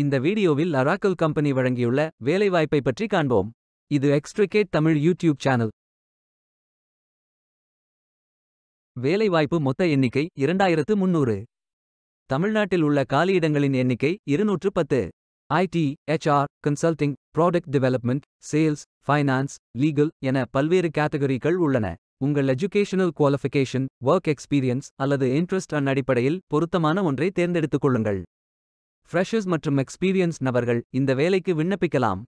இந்த வீடியோவில் அராக்கல் கம்பெனி வழங்கியுள்ள வேலைவாய்ப்பை பற்றி காண்போம் இது எக்ஸ்ட்ரிகேட் தமிழ் யூடியூப் சேனல் வேலைவாய்ப்பு மொத்த எண்ணிக்கை இரண்டாயிரத்து முன்னூறு தமிழ்நாட்டில் உள்ள காலியிடங்களின் எண்ணிக்கை இருநூற்று பத்து IT HR consulting product development sales finance legal என பல்வேறு கேட்டகரிகள் உள்ளன உங்கள் எஜுகேஷனல் குவாலிஃபிகேஷன் ஒர்க் எக்ஸ்பீரியன்ஸ் அல்லது இன்ட்ரெஸ்ட் அன் அடிப்படையில் பொருத்தமான ஒன்றை தேர்ந்தெடுத்துக் கொள்ளுங்கள் ஃப்ரெஷர்ஸ் மற்றும் எக்ஸ்பீரியன்ஸ் நபர்கள் இந்த வேலைக்கு விண்ணப்பிக்கலாம்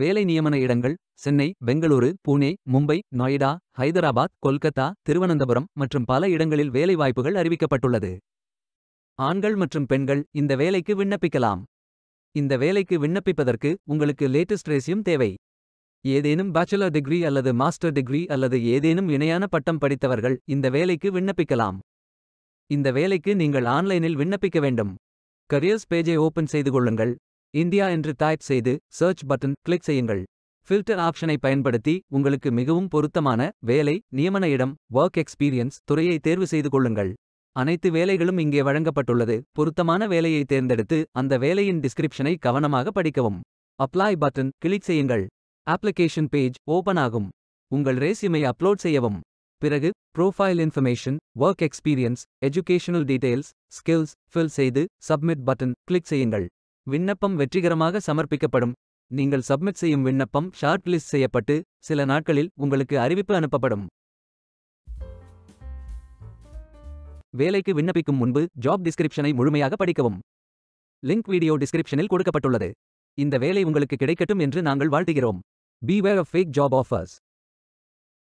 வேலை நியமன இடங்கள் சென்னை பெங்களூரு புனே மும்பை நொய்டா ஹைதராபாத் கொல்கத்தா திருவனந்தபுரம் மற்றும் பல இடங்களில் வேலைவாய்ப்புகள் அறிவிக்கப்பட்டுள்ளது ஆண்கள் மற்றும் பெண்கள் இந்த வேலைக்கு விண்ணப்பிக்கலாம் இந்த வேலைக்கு விண்ணப்பிப்பதற்கு உங்களுக்கு லேட்டஸ்ட் ரேசியும் தேவை ஏதேனும் பேச்சுலர் டிகிரி அல்லது மாஸ்டர் டிகிரி அல்லது ஏதேனும் இணையான பட்டம் படித்தவர்கள் இந்த வேலைக்கு விண்ணப்பிக்கலாம் இந்த வேலைக்கு நீங்கள் ஆன்லைனில் விண்ணப்பிக்க வேண்டும் கரியர்ஸ் பேஜை ஓபன் செய்து கொள்ளுங்கள் இந்தியா என்று டைப் செய்து சர்ச் பட்டன் கிளிக் செய்யுங்கள் ஃபில்டர் ஆப்ஷனை பயன்படுத்தி உங்களுக்கு மிகவும் பொருத்தமான வேலை நியமன இடம் ஒர்க் எக்ஸ்பீரியன்ஸ் துறையை தேர்வு செய்து கொள்ளுங்கள் அனைத்து வேலைகளும் இங்கே வழங்கப்பட்டுள்ளது பொருத்தமான வேலையை தேர்ந்தெடுத்து அந்த வேலையின் டிஸ்கிரிப்ஷனை கவனமாக படிக்கவும் அப்ளை பட்டன் கிளிக் செய்யுங்கள் அப்ளிகேஷன் பேஜ் ஓபன் ஆகும் உங்கள் ரேசியுமை அப்லோட் செய்யவும் பிறகு profile information work experience educational details skills fill செய்து சப்மிட் பட்டன் கிளிக் செய்யுங்கள் விண்ணப்பம் வெற்றிகரமாக சமர்ப்பிக்கப்படும் நீங்கள் சப்மிட் செய்யும் விண்ணப்பம் ஷார்ட் லிஸ்ட் செய்யப்பட்டு சில நாட்களில் உங்களுக்கு அறிவிப்பு அனுப்பப்படும் வேலைக்கு விண்ணப்பிக்கும் முன்பு ஜாப் டிஸ்கிரிப்ஷனை முழுமையாக படிக்கவும் லிங்க் வீடியோ டிஸ்கிரிப்ஷனில் கொடுக்கப்பட்டுள்ளது இந்த வேலை உங்களுக்கு கிடைக்கட்டும் என்று நாங்கள் வாழ்த்துகிறோம் beware of fake job offers